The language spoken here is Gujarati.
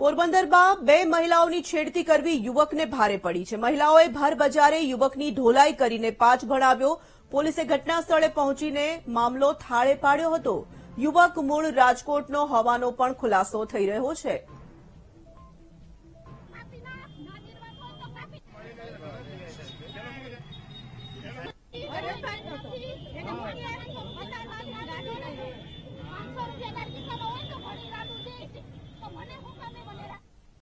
પોરબંદરમાં બે મહિલાઓની છેડતી કરવી યુવકને ભારે પડી છે મહિલાઓએ ભર બજારે યુવકની ઢોલાઈ કરીને પાછ ભણાવ્યો પોલીસે ઘટના સ્થળે પહોંચીને મામલો થાળે પાડ્યો હતો યુવક મૂળ રાજકોટનો હોવાનો પણ ખુલાસો થઈ રહ્યો છે